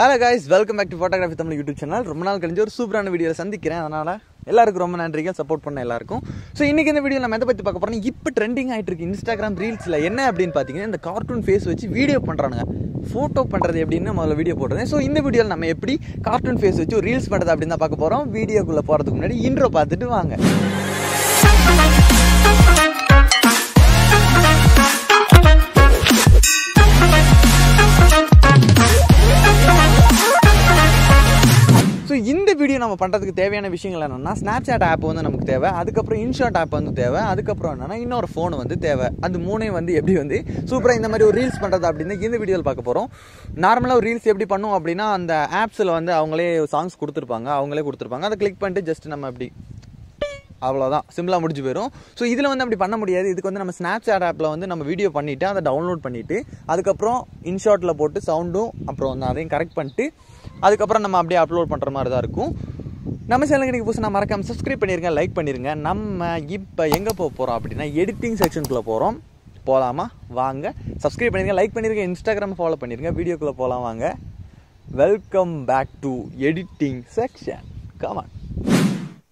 hello guys welcome back to photography Tamil YouTube channel ரொம்ப நாள் கழிஞ்சு ஒரு சூப்பரான வீடியோ சந்திக்கிறேன் அதனால் எல்லாருக்கும் ரொம்ப நன்றிகள் சப்போர்ட் பண்ண எல்லாருக்கும் ஸோ இன்றைக்கி இந்த வீடியோ நம்ம எதை பற்றி பார்க்க போகிறோம் இப்போ ட்ரெண்டிங் ஆகிட்டு இருக்கு இன்ஸ்டாகிராம் ரீல்ஸில் என்ன அப்படின்னு பார்த்தீங்கன்னா இந்த கார்ட்டூன் ஃபேஸ் வச்சு வீடியோ பண்ணுறாங்க ஃபோட்டோ பண்ணுறது எப்படின்னு முதல்ல வீடியோ போட்டுருந்தேன் ஸோ இந்த வீடியோவில் நம்ம எப்படி கார்ட்டூன் ஃபேஸ் வச்சு ரீல்ஸ் பண்ணுறது அப்படின்னு தான் பார்க்க போகிறோம் வீடியோக்குள்ளே போகிறதுக்கு முன்னாடி இன்ட்ரோ பார்த்துட்டு வாங்க ஸோ இந்த வீடியோ நம்ம பண்ணுறதுக்கு தேவையான விஷயங்கள் என்னென்னா சாட் ஆப் வந்து நமக்கு தேவை அதுக்கப்புறம் இன்ஷாட் ஆப் வந்து தேவை அதுக்கப்புறம் என்னென்னா இன்னொரு ஃபோன் வந்து தேவை அந்த மூணையும் வந்து எப்படி வந்து சூப்பராக இந்த மாதிரி ஒரு ரீல்ஸ் பண்ணுறது அப்படின்னு இந்த வீடியோவில் பார்க்க போகிறோம் நார்மலாக ஒரு ரீல்ஸ் எப்படி பண்ணும் அப்படின்னா அந்த ஆப்ஸில் வந்து அவங்களே சாங்ஸ் கொடுத்துருப்பாங்க அவங்களே கொடுத்துருப்பாங்க அதை கிளிக் பண்ணிட்டு ஜஸ்ட் நம்ம அப்படி அவ்வளோதான் சிம்பிளாக முடிஞ்சு போயிடும் ஸோ இதில் வந்து அப்படி பண்ண முடியாது இதுக்கு வந்து நம்ம சாட் ஆப்பில் வந்து நம்ம வீடியோ பண்ணிவிட்டு அதை டவுன்லோட் பண்ணிவிட்டு அதுக்கப்புறம் இன்ஷாட்டில் போட்டு சவுண்டும் அப்புறம் வந்து அதையும் கரெக்ட் பண்ணிட்டு அதுக்கப்புறம் நம்ம அப்படியே அப்லோட் பண்ணுற மாதிரி தான் இருக்கும் நம்ம சேனல் இன்றைக்கி புதுசு நான் மறக்காமல் சப்ஸ்கிரைப் பண்ணிடுங்க லைக் பண்ணிடுங்க நம்ம இப்போ எங்கே போக போகிறோம் அப்படின்னா எடிட்டிங் செக்ஷனுக்குள்ளே போகிறோம் போகலாமா வாங்க சப்ஸ்கிரைப் பண்ணிடுங்க லைக் பண்ணிடுங்க இன்ஸ்டாகிராம் ஃபாலோ பண்ணியிருங்க வீடியோக்குள்ளே போகலாம் வாங்க welcome back to editing section come on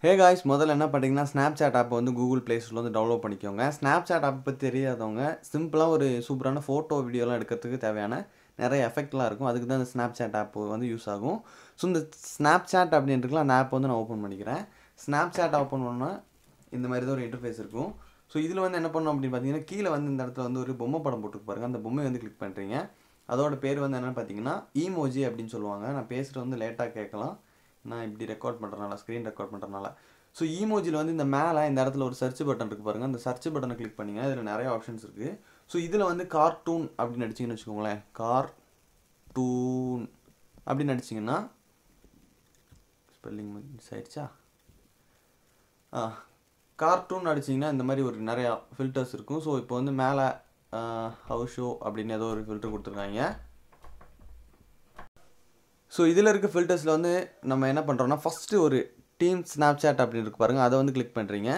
hey guys முதல்ல என்ன பண்ணுறீங்கன்னா ஸ்னாப் சாட் ஆப் வந்து கூகுள் ப்ளே ஸ்டோரில் வந்து டவுன்லோட் பண்ணிக்கோங்க ஸ்னாப் சாட் ஆப் பற்றி தெரியாதவங்க சிம்பிளாக ஒரு சூப்பரான ஃபோட்டோ வீடியோலாம் எடுக்கிறதுக்கு தேவையான நிறைய எஃபெக்ட்லாம் இருக்கும் அதுக்கு தான் இந்த ஸ்னாப் சாட் ஆப் வந்து யூஸ் ஆகும் ஸோ இந்த ஸ்னாப் சாட் அப்படின்றதுக்குலாம் அந்த ஆப் வந்து நான் ஓப்பன் பண்ணிக்கிறேன் ஸ்னாப் சாட் ஓப்பன் பண்ணால் இந்த மாதிரி தான் ஒரு இன்டர்ஃபேஸ் இருக்கும் ஸோ இதில் வந்து என்ன பண்ணோம் அப்படின்னு பார்த்தீங்கன்னா கீழே வந்து இந்த இடத்துல வந்து ஒரு பொம்மை படம் போட்டுக்கு பாருங்கள் அந்த பொம்மை வந்து கிளிக் பண்ணுறீங்க அதோட பேர் வந்து என்னென்னு பார்த்தீங்கன்னா இமோஜி அப்படின்னு சொல்லுவாங்க நான் பேசுகிறது வந்து லேட்டாக கேட்கலாம் நான் இப்படி ரெக்கார்ட் பண்ணுறனால ஸ்க்ரீன் ரெக்கார்ட் பண்ணுறனால ஸோ இமோஜியில் வந்து இந்த மேலே இந்த இடத்துல ஒரு சர்ச் பட்டன் இருக்குது பாருங்கள் அந்த சர்ச் பட்டனை கிளிக் பண்ணிங்கன்னா இதில் நிறைய ஆப்ஷன்ஸ் இருக்குது ஸோ இதில் வந்து கார்ட்டூன் அப்படின்னு நடிச்சிங்கன்னு வச்சுக்கோங்களேன் டூன் அப்படின்னு நடிச்சிங்கன்னா ஸ்பெல்லிங் மிஸ் ஆயிடுச்சா ஆ கார்ட்டூன் நடிச்சிங்கன்னா இந்த மாதிரி ஒரு நிறையா ஃபில்டர்ஸ் இருக்கும் ஸோ இப்போ வந்து மேலே ஹவுஸ் ஷோ அப்படின்னு ஏதோ ஒரு ஃபில்டர் கொடுத்துருக்காங்க ஸோ இதில் இருக்க ஃபில்டர்ஸில் வந்து நம்ம என்ன பண்ணுறோம்னா ஃபஸ்ட்டு ஒரு டீம் சாட் அப்படின்னு இருக்கு பாருங்கள் அதை வந்து கிளிக் பண்ணுறீங்க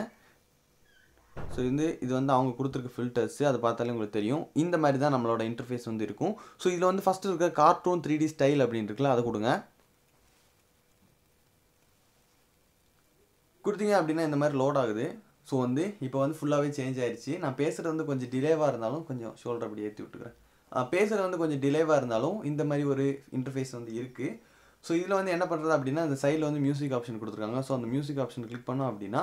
ஸோ இது இது வந்து அவங்க கொடுத்துருக்க ஃபில்டர்ஸு அதை பார்த்தாலே உங்களுக்கு தெரியும் இந்த மாதிரி தான் நம்மளோட இன்டர்ஃபேஸ் வந்து இருக்கும் ஸோ இதில் வந்து ஃபஸ்ட்டு இருக்க கார்ட்டூன் த்ரீ டி ஸ்டைல் அப்படின்னு இருக்குல்ல அதை கொடுங்க கொடுத்தீங்க அப்படின்னா இந்த மாதிரி லோட் ஆகுது ஸோ வந்து இப்போ வந்து ஃபுல்லாகவே சேஞ்ச் ஆயிடுச்சு நான் பேசுகிறது வந்து கொஞ்சம் டிலேவாக இருந்தாலும் கொஞ்சம் ஷோல்டர் அப்படி ஏற்றி விட்டுக்கிறேன் பேசுகிறது வந்து கொஞ்சம் டிலேவாக இருந்தாலும் இந்த மாதிரி ஒரு இன்டர்ஃபேஸ் வந்து இருக்குது ஸோ இதில் வந்து என்ன பண்ணுறது அப்படின்னா அந்த சைடில் வந்து மியூசிக் ஆப்ஷன் கொடுத்துருக்காங்க ஸோ அந்த மியூசிக் ஆப்ஷன் கிளிக் பண்ணோம் அப்படின்னா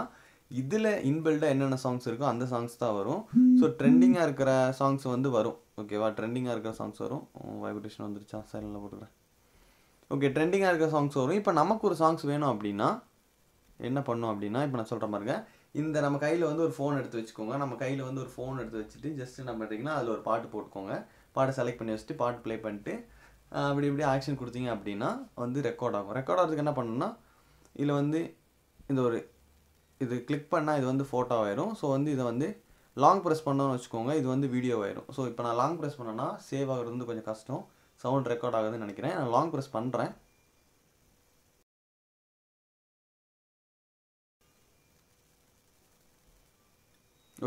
இதில் இன்பில்டாக என்னென்ன சாங்ஸ் இருக்கோ அந்த சாங்ஸ் தான் வரும் ஸோ ட்ரெண்டிங்காக இருக்கிற சாங்ஸ் வந்து வரும் ஓகேவா ட்ரெண்டிங்காக இருக்கிற சாங்ஸ் வரும் வைப்ரேஷன் வந்துருச்சா சைலண்டில் போட்டுக்கிறேன் ஓகே ட்ரெண்டிங்காக இருக்கிற சாங்ஸ் வரும் இப்போ நமக்கு ஒரு சாங்ஸ் வேணும் அப்படின்னா என்ன பண்ணோம் அப்படின்னா இப்போ நான் சொல்கிற மாதிரிங்க இந்த நம்ம கையில் வந்து ஒரு ஃபோன் எடுத்து வச்சுக்கோங்க நம்ம கையில் வந்து ஒரு ஃபோன் எடுத்து வச்சுட்டு ஜஸ்ட் என்ன பண்ணுறீங்கன்னா அதில் ஒரு பாட்டு போட்டுக்கோங்க பாட்டை செலக்ட் பண்ணி வச்சுட்டு பாட்டு ப்ளே பண்ணிட்டு அப்படி இப்படி ஆக்ஷன் கொடுத்தீங்க அப்படின்னா வந்து ரெக்கார்ட் ஆகும் ரெக்கார்ட் ஆகிறதுக்கு என்ன பண்ணணும்னா இதில் வந்து இந்த ஒரு இது கிளிக் பண்ணால் இது வந்து ஃபோட்டோ ஆயிரும் ஸோ வந்து இதை வந்து லாங் ப்ரெஸ் பண்ணோன்னு வச்சுக்கோங்க இது வந்து வீடியோ ஆயிரும் ஸோ இப்போ நான் லாங் ப்ரெஸ் பண்ணேன்னா சேவ் ஆகிறது வந்து கொஞ்சம் கஷ்டம் சவுண்ட் ரெக்கார்ட் ஆகுதுன்னு நினைக்கிறேன் நான் லாங் ப்ரெஸ் பண்ணுறேன்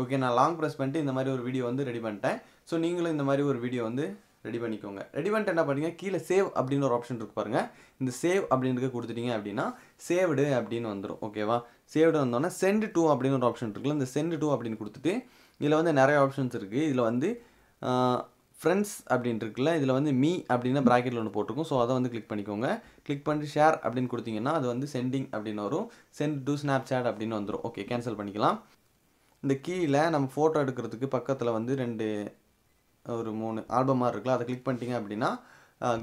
ஓகே நான் லாங் ப்ரெஸ் பண்ணிட்டு இந்த மாதிரி ஒரு வீடியோ வந்து ரெடி பண்ணிட்டேன் ஸோ நீங்களும் இந்த மாதிரி ஒரு வீடியோ வந்து ரெடி பண்ணிக்கோங்க ரெடி பண்ணிட்டு என்ன பண்ணுறீங்க கீழே சேவ் அப்படின்னு ஒரு ஆப்ஷன் இருக்கு பாருங்கள் இந்த சேவ் அப்படின்றது கொடுத்துட்டீங்க அப்படின்னா சேவ்டு அப்படின்னு வந்துடும் ஓகேவா சேவ்டு வந்தோன்னா சென்ட் டூ அப்படின்னு ஒரு ஆப்ஷன் இருக்குல்ல இந்த சென்ட் டூ அப்படின்னு கொடுத்துட்டு இதில் வந்து நிறைய ஆப்ஷன்ஸ் இருக்குது இதில் வந்து ஃப்ரெண்ட்ஸ் அப்படின்னு இருக்குல்ல இதில் வந்து மீ அப்படின்னு ப்ராக்கெட்டில் ஒன்று போட்டிருக்கும் ஸோ அதை வந்து கிளிக் பண்ணிக்கோங்க கிளிக் பண்ணிட்டு ஷேர் அப்படின்னு கொடுத்தீங்கன்னா அது வந்து சென்டிங் அப்படின்னு வரும் சென்ட் டூ ஸ்னாப் சேட் அப்படின்னு வந்துடும் ஓகே கேன்சல் பண்ணிக்கலாம் இந்த கீழே நம்ம ஃபோட்டோ எடுக்கிறதுக்கு பக்கத்தில் வந்து ரெண்டு ஒரு மூணு ஆல்பமாக இருக்குல்ல அதை கிளிக் பண்ணிட்டீங்க அப்படின்னா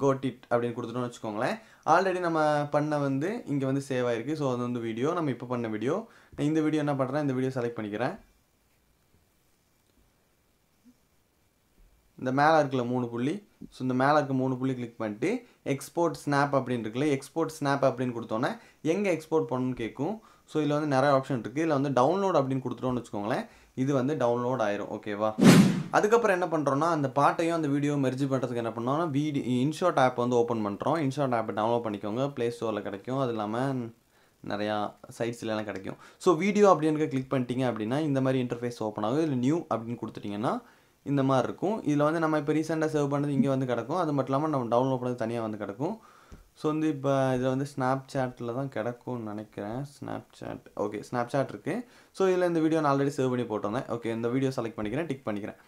கோட்டிட் அப்படின்னு கொடுத்துட்டோம்னு வச்சுக்கோங்களேன் ஆல்ரெடி நம்ம பண்ண வந்து இங்கே வந்து சேவ் ஆகிருக்கு ஸோ அது வந்து வீடியோ நம்ம இப்போ பண்ண வீடியோ நான் இந்த வீடியோ என்ன பண்ணுறேன் இந்த வீடியோ செலக்ட் பண்ணிக்கிறேன் இந்த மேலே இருக்கல மூணு புள்ளி ஸோ இந்த மேலே இருக்க மூணு புள்ளி கிளிக் பண்ணிட்டு எக்ஸ்போர்ட் ஸ்னாப் அப்படின்னு இருக்குல்ல எக்ஸ்போர்ட் ஸ்னாப் அப்படின்னு கொடுத்தோன்னே எங்கே எக்ஸ்போர்ட் பண்ணணும்னு கேட்கும் ஸோ இதில் வந்து நிறைய ஆப்ஷன் இருக்குது இதில் வந்து டவுன்லோட் அப்படின்னு கொடுத்துட்டோம்னு வச்சுக்கோங்களேன் இது வந்து டவுன்லோட் ஆயிரும் ஓகேவா அதுக்கப்புறம் என்ன பண்ணுறோன்னா அந்த பாட்டையும் அந்த வீடியோ மெர்ஜி பண்ணுறதுக்கு என்ன பண்ணோன்னா வீடியோ இன்ஷாட் ஆப் வந்து ஓப்பன் பண்ணுறோம் இன்ஷாட் ஆப்பை டவுன்லோட் பண்ணிக்கோங்க ப்ளே ஸ்டோரில் கிடைக்கும் அது இல்லாமல் நிறையா சைட்ஸ்லாம் கிடைக்கும் ஸோ வீடியோ அப்படின்னு கிளிக் பண்ணிட்டீங்க அப்படின்னா இந்த மாதிரி இன்டர்ஃபேஸ் ஓப்பன் ஆகும் இல்லை நியூ அப்படின்னு கொடுத்துட்டிங்கன்னா இந்த மாதிரி இருக்கும் இதில் வந்து நம்ம இப்போ ரீசெண்டாக சேவ் பண்ணது இங்கே வந்து கிடக்கும் அது மட்டும் இல்லாமல் நம்ம டவுன்லோட் பண்ணது தனியாக வந்து கிடக்கும் ஸோ வந்து இப்போ இதில் வந்து ஸ்னாப் சாட்டில் தான் கிடக்கும்னு நினைக்கிறேன் Snapchat okay Snapchat இருக்குது ஸோ இதில் இந்த வீடியோ நான் ஆல்ரெடி சேவ் பண்ணி போட்டிருந்தேன் ஓகே இந்த வீடியோ செலக்ட் பண்ணிக்கிறேன் டிக் பண்ணிக்கிறேன்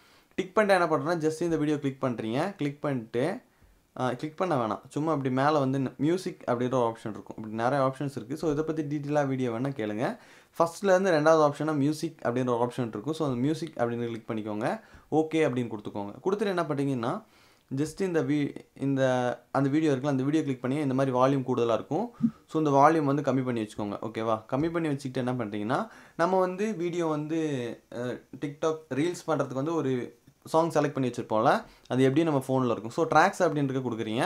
டிக் பண்ணிட்டு என்ன பண்ணுறேன்னா ஜஸ்ட் இந்த வீடியோ கிளிக் பண்ணுறீங்க கிளிக் பண்ணிட்டு கிளிக் பண்ண வேணாம் சும்மா அப்படி மேலே வந்து மியூசிக் அப்படின்ற ஆப்ஷன் இருக்கும் இப்படி நிறைய ஆப்ஷன்ஸ் இருக்குது ஸோ இதை பற்றி டீட்டெயிலாக வீடியோ வேணால் கேளுங்க ஃபஸ்ட்லேருந்து ரெண்டாவது ஆப்ஷனாக மியூசிக் அப்படின்ற ஒரு ஆப்ஷன் இருக்கும் ஸோ அந்த மியூசிக் அப்படின்னு கிளிக் பண்ணிக்கோங்க ஓகே அப்படின்னு கொடுத்துக்கோங்க கொடுத்துட்டு என்ன பண்ணிங்கன்னா ஜஸ்ட் இந்த வீ இந்த அந்த வீடியோ இருக்குல்ல அந்த வீடியோ கிளிக் பண்ணி இந்த மாதிரி வால்யூம் கூடுதலாக இருக்கும் ஸோ இந்த வால்யூம் வந்து கம்மி பண்ணி வச்சுக்கோங்க ஓகேவா கம்மி பண்ணி வச்சுக்கிட்டு என்ன பண்ணுறீங்கன்னா நம்ம வந்து வீடியோ வந்து டிக்டாக் ரீல்ஸ் பண்ணுறதுக்கு வந்து ஒரு சாங் செலக்ட் பண்ணி வச்சுருப்போம்ல அது எப்படி நம்ம ஃபோனில் இருக்கும் ஸோ ட்ராக்ஸ் அப்படின்ட்டு கொடுக்குறீங்க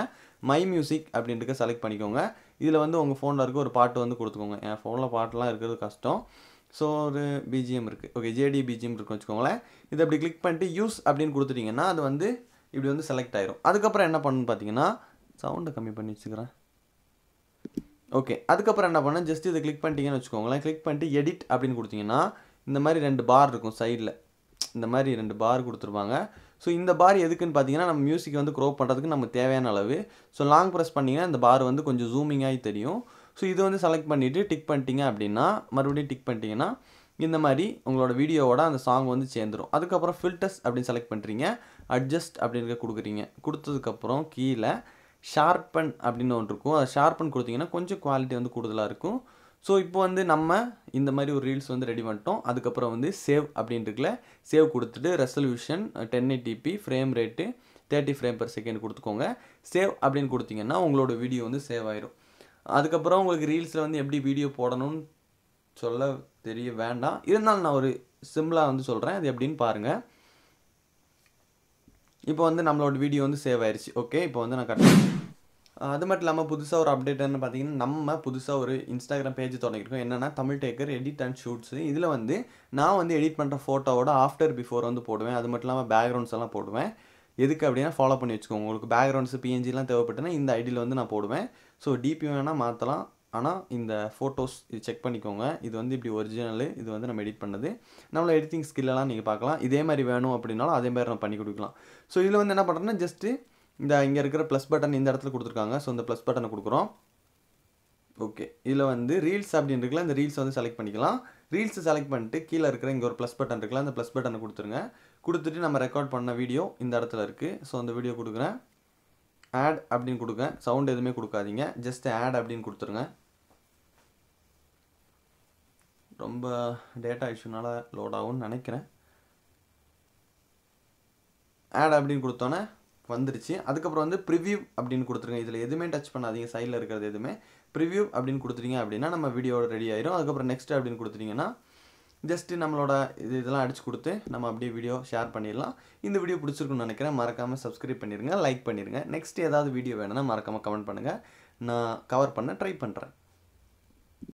மை மியூசிக் அப்படின்ட்டு செலக்ட் பண்ணிக்கோங்க இதில் வந்து உங்கள் ஃபோனில் இருக்க ஒரு பாட்டு வந்து கொடுத்துக்கோங்க என் ஃபோனில் பாட்டெலாம் இருக்கிறது கஷ்டம் ஸோ ஒரு பிஜிஎம் இருக்குது ஓகே ஜேடி பிஜிஎம் இருக்குன்னு வச்சுக்கோங்களேன் இதை அப்படி கிளிக் பண்ணிட்டு யூஸ் அப்படின்னு கொடுத்துட்டிங்கன்னா அது வந்து இப்படி வந்து செலக்ட் ஆயிரும் அதுக்கப்புறம் என்ன பண்ணுன்னு பார்த்தீங்கன்னா சவுண்டை கம்மி பண்ணி வச்சுக்கிறேன் ஓகே அதுக்கப்புறம் என்ன பண்ணேன் ஜஸ்ட் இதை கிளிக் பண்ணிட்டீங்கன்னு வச்சுக்கோங்களேன் கிளிக் பண்ணிட்டு எடிட் அப்படின்னு கொடுத்தீங்கன்னா இந்த மாதிரி ரெண்டு பார் இருக்கும் சைடில் இந்த மாதிரி ரெண்டு பார் கொடுத்துருப்பாங்க ஸோ இந்த பார் எதுக்குன்னு பார்த்தீங்கன்னா நம்ம மியூசிக் வந்து க்ரோ பண்ணுறதுக்கு நம்ம தேவையான அளவு ஸோ லாங் ப்ரெஸ் பண்ணிங்கன்னா இந்த பார் வந்து கொஞ்சம் ஜூமிங்காகி தெரியும் ஸோ இது வந்து செலக்ட் பண்ணிவிட்டு டிக் பண்ணிட்டீங்க அப்படின்னா மறுபடியும் டிக் பண்ணிட்டீங்கன்னா இந்த மாதிரி உங்களோட வீடியோவோட அந்த சாங் வந்து சேர்ந்துடும் அதுக்கப்புறம் ஃபில்டர்ஸ் அப்படின்னு செலக்ட் பண்ணுறீங்க அட்ஜஸ்ட் அப்படின்னு கொடுக்குறீங்க கொடுத்ததுக்கப்புறம் கீழே ஷார்பன் அப்படின்னு ஒன்று இருக்கும் அதை ஷார்பன் கொடுத்தீங்கன்னா கொஞ்சம் குவாலிட்டி வந்து கூடுதலாக இருக்கும் ஸோ இப்போ வந்து நம்ம இந்த மாதிரி ஒரு ரீல்ஸ் வந்து ரெடி பண்ணிட்டோம் அதுக்கப்புறம் வந்து சேவ் அப்படின்ட்டுருக்குல சேவ் கொடுத்துட்டு ரெசல்யூஷன் டென் டிபி frame rate thirty frame per second கொடுத்துக்கோங்க சேவ் அப்படின்னு கொடுத்தீங்கன்னா உங்களோட வீடியோ வந்து சேவ் ஆயிரும் அதுக்கப்புறம் உங்களுக்கு ரீல்ஸில் வந்து எப்படி வீடியோ போடணும்னு சொல்ல தெரிய வேண்டாம் இருந்தாலும் நான் ஒரு சிம்பிளாக வந்து சொல்கிறேன் அது எப்படின்னு பாருங்கள் இப்போ வந்து நம்மளோட வீடியோ வந்து சேவ் ஆயிடுச்சு ஓகே இப்போ வந்து நான் கரெக்டாக அது மட்டும் இல்லாமல் புதுசாக ஒரு என்ன பார்த்தீங்கன்னா நம்ம புதுசாக ஒரு இன்ஸ்டாகிராம் பேஜ் தொடங்கியிருக்கோம் என்னென்னா Tamil taker edit and shoots இதில் வந்து நான் வந்து எடிட் பண்ணுற ஃபோட்டோவோட ஆஃப்டர் பிஃபோர் வந்து போடுவேன் அது மட்டும் இல்லாமல் பேக்ரவுண்ட்ஸ் எல்லாம் போடுவேன் எதுக்கு அப்படின்னா ஃபாலோ பண்ணி வச்சுக்கோங்க உங்களுக்கு பேக்ரவுண்ட்ஸ் பிஎன்ஜிலாம் தேவைப்பட்டுனா இந்த ஐடியில் வந்து நான் போடுவேன் ஸோ டிபி வேணால் மாற்றலாம் ஆனால் இந்த ஃபோட்டோஸ் இது செக் பண்ணிக்கோங்க இது வந்து இப்படி ஒரிஜினல் இது வந்து நம்ம எடிட் பண்ணது நம்மளோட எடிட்டிங் ஸ்கில்லெல்லாம் நீங்கள் பார்க்கலாம் இதே மாதிரி வேணும் அப்படின்னாலும் அதே மாதிரி நம்ம பண்ணி கொடுக்கலாம் ஸோ இதில் வந்து என்ன பண்ணுறோன்னா ஜஸ்ட்டு இந்த இங்கே இருக்கிற ப்ளஸ் பட்டன் இந்த இடத்துல கொடுத்துருக்காங்க ஸோ இந்த ப்ளஸ் பட்டனை கொடுக்குறோம் ஓகே இதில் வந்து ரீல்ஸ் அப்படின்னு இருக்குல்ல இந்த ரீல்ஸ் வந்து செலக்ட் பண்ணிக்கலாம் ரீல்ஸை செலக்ட் பண்ணிட்டு கீழே இருக்கிற இங்கே ஒரு ப்ளஸ் பட்டன் இருக்குல்ல அந்த ப்ளஸ் பட்டனை கொடுத்துருங்க கொடுத்துட்டு நம்ம ரெக்கார்ட் பண்ண வீடியோ இந்த இடத்துல இருக்குது ஸோ அந்த வீடியோ கொடுக்குறேன் ஆட் அப்படின்னு கொடுங்க சவுண்ட் எதுவுமே கொடுக்காதீங்க ஜஸ்ட் ஆட் அப்படின்னு கொடுத்துருங்க ரொம்ப டேட்டா இஷ்யூனால் லோட் ஆகும்னு நினைக்கிறேன் ஆட் அப்படின்னு கொடுத்தோன்னே வந்துருச்சு அதுக்கப்புறம் வந்து ப்ரிவ்யூ அப்படின்னு கொடுத்துருங்க இதில் எதுவுமே டச் பண்ணாதீங்க சைடில் இருக்கிறது எதுவுமே ப்ரிவ்யூ அப்படின்னு கொடுத்துட்டீங்க அப்படின்னா நம்ம வீடியோ ரெடி ஆயிரும் அதுக்கப்புறம் நெக்ஸ்ட் அப்படின்னு கொடுத்துட்டிங்கன்னா ஜஸ்ட்டு நம்மளோட இது இதெல்லாம் அடிச்சு கொடுத்து நம்ம அப்படியே வீடியோ ஷேர் பண்ணிடலாம் இந்த வீடியோ பிடிச்சிருக்குன்னு நினைக்கிறேன் மறக்காமல் சப்ஸ்கிரைப் பண்ணிடுங்க லைக் பண்ணிடுங்க நெக்ஸ்ட் ஏதாவது வீடியோ வேணும்னா மறக்காமல் கமெண்ட் பண்ணுங்கள் நான் கவர் பண்ண ட்ரை பண்ணுறேன்